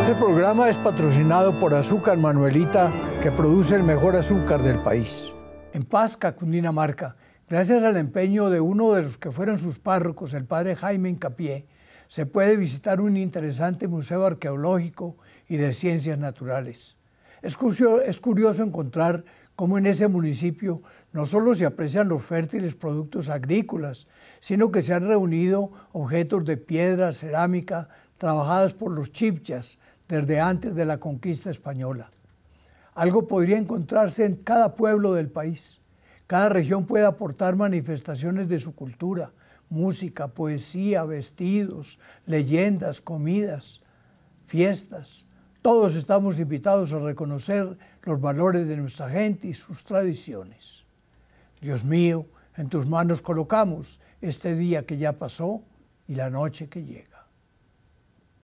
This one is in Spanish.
Este programa es patrocinado por Azúcar Manuelita, que produce el mejor azúcar del país. En Pasca, Cundinamarca, gracias al empeño de uno de los que fueron sus párrocos, el padre Jaime Incapié, se puede visitar un interesante museo arqueológico y de ciencias naturales. es curioso encontrar como en ese municipio no solo se aprecian los fértiles productos agrícolas, sino que se han reunido objetos de piedra, cerámica, trabajadas por los chipchas desde antes de la conquista española. Algo podría encontrarse en cada pueblo del país. Cada región puede aportar manifestaciones de su cultura, música, poesía, vestidos, leyendas, comidas, fiestas. Todos estamos invitados a reconocer los valores de nuestra gente y sus tradiciones. Dios mío, en tus manos colocamos este día que ya pasó y la noche que llega.